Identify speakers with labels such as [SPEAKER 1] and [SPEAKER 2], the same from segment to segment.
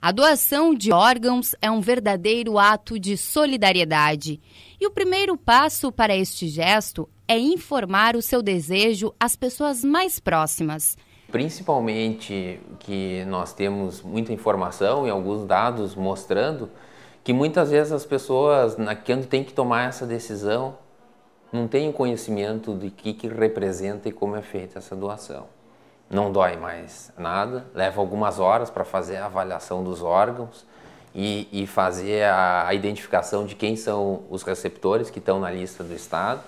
[SPEAKER 1] A doação de órgãos é um verdadeiro ato de solidariedade. E o primeiro passo para este gesto é informar o seu desejo às pessoas mais
[SPEAKER 2] próximas. Principalmente que nós temos muita informação e alguns dados mostrando que muitas vezes as pessoas, quando tem que tomar essa decisão, não têm o conhecimento de que, que representa e como é feita essa doação não dói mais nada, leva algumas horas para fazer a avaliação dos órgãos e, e fazer a, a, identificação de quem são os receptores que estão na lista do Estado.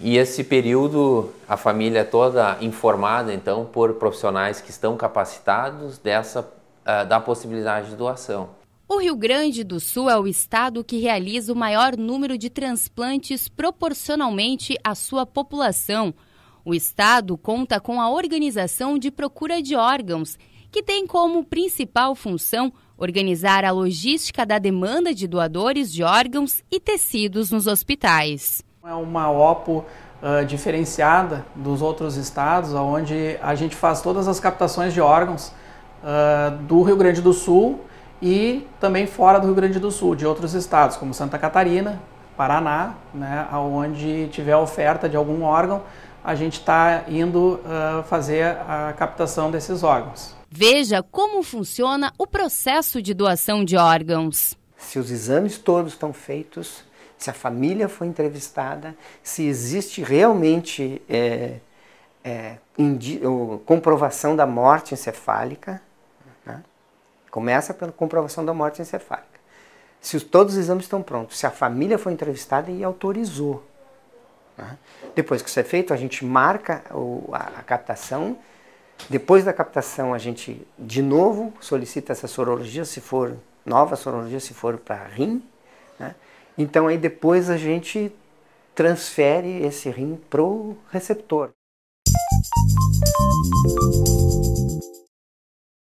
[SPEAKER 2] E esse período, a família é toda informada, então, por profissionais que estão capacitados dessa, uh, da possibilidade de doação.
[SPEAKER 1] O Rio Grande do Sul é o estado que realiza o maior número de transplantes proporcionalmente à sua população. O Estado conta com a organização de procura de órgãos, que tem como principal função organizar a logística da demanda de doadores de órgãos e tecidos nos hospitais.
[SPEAKER 3] É uma OPO uh, ah, diferenciada dos outros estados, onde a gente faz todas as captações de órgãos uh, do Rio Grande do Sul e também fora do Rio Grande do Sul, de outros estados, como Santa Catarina, Paraná, né, onde tiver oferta de algum órgão, a gente está indo uh, fazer a captação desses órgãos. Veja como funciona o
[SPEAKER 1] processo de doação de órgãos.
[SPEAKER 4] Se os exames todos estão feitos, se a família foi entrevistada, se existe realmente é, é, comprovação da morte encefálica, né? começa pela comprovação da morte encefálica. Se os, todos os exames estão prontos, se a família foi entrevistada e autorizou né? Depois que isso é feito, a gente marca a captação. Depois da captação, a gente de novo solicita essa sorologia, se for nova sorologia, se for para rim. Né? Então aí depois a gente transfere esse rim para o receptor.